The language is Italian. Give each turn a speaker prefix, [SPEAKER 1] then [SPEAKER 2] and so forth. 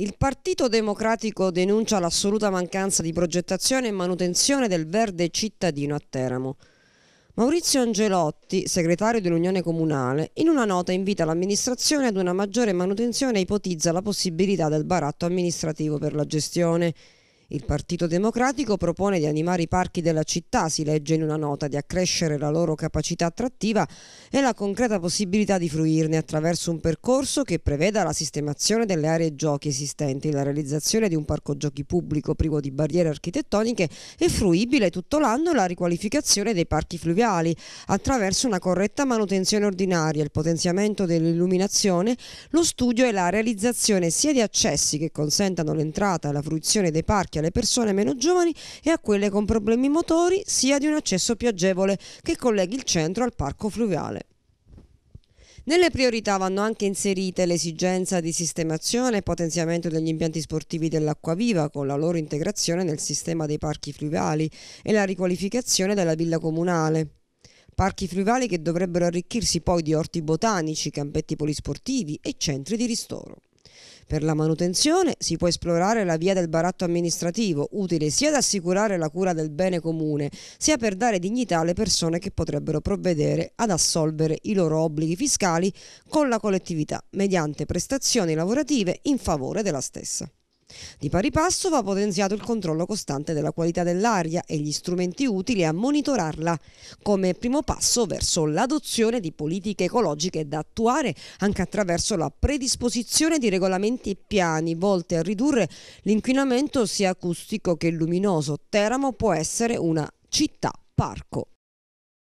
[SPEAKER 1] Il Partito Democratico denuncia l'assoluta mancanza di progettazione e manutenzione del verde cittadino a Teramo. Maurizio Angelotti, segretario dell'Unione Comunale, in una nota invita l'amministrazione ad una maggiore manutenzione e ipotizza la possibilità del baratto amministrativo per la gestione. Il Partito Democratico propone di animare i parchi della città, si legge in una nota, di accrescere la loro capacità attrattiva e la concreta possibilità di fruirne attraverso un percorso che preveda la sistemazione delle aree giochi esistenti, la realizzazione di un parco giochi pubblico privo di barriere architettoniche e fruibile tutto l'anno la riqualificazione dei parchi fluviali attraverso una corretta manutenzione ordinaria, il potenziamento dell'illuminazione, lo studio e la realizzazione sia di accessi che consentano l'entrata e la fruizione dei parchi alle persone meno giovani e a quelle con problemi motori, sia di un accesso più agevole che colleghi il centro al parco fluviale. Nelle priorità vanno anche inserite l'esigenza di sistemazione e potenziamento degli impianti sportivi dell'acqua viva con la loro integrazione nel sistema dei parchi fluviali e la riqualificazione della villa comunale parchi fluviali che dovrebbero arricchirsi poi di orti botanici, campetti polisportivi e centri di ristoro. Per la manutenzione si può esplorare la via del baratto amministrativo, utile sia ad assicurare la cura del bene comune, sia per dare dignità alle persone che potrebbero provvedere ad assolvere i loro obblighi fiscali con la collettività, mediante prestazioni lavorative in favore della stessa. Di pari passo va potenziato il controllo costante della qualità dell'aria e gli strumenti utili a monitorarla, come primo passo verso l'adozione di politiche ecologiche da attuare anche attraverso la predisposizione di regolamenti e piani volte a ridurre l'inquinamento sia acustico che luminoso. Teramo può essere una città parco.